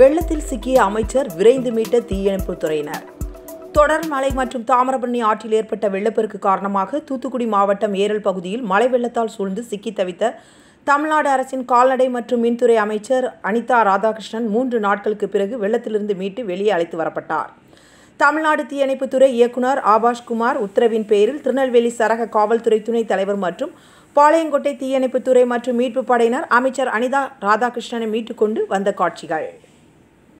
வெள்ளத்தில் சிக்கிய அமைச்சர் விரைந்து மீட்ட தீயணைப்பு துறையினர் தொடர் மழை மற்றும் தாமிரபரணி ஆற்றில் ஏற்பட்ட வெள்ளப்பெருக்கு காரணமாக தூத்துக்குடி மாவட்டம் ஏரல் பகுதியில் மழை வெள்ளத்தால் சூழ்ந்து சிக்கி தவித்த தமிழ்நாடு அரசின் கால்நடை மற்றும் மின்துறை அமைச்சர் அனிதா ராதாகிருஷ்ணன் மூன்று நாட்களுக்கு பிறகு வெள்ளத்திலிருந்து மீட்டு வெளியே அழைத்து வரப்பட்டார் தமிழ்நாடு தீயணைப்புத்துறை இயக்குநர் ஆபாஷ்குமார் உத்தரவின் பேரில் திருநெல்வேலி சரக காவல்துறை துணைத் தலைவர் மற்றும் பாளையங்கோட்டை தீயணைப்புத்துறை மற்றும் மீட்புப் படையினர் அமைச்சர் அனிதா ராதாகிருஷ்ணனை மீட்டுக்கொண்டு வந்த காட்சிகள்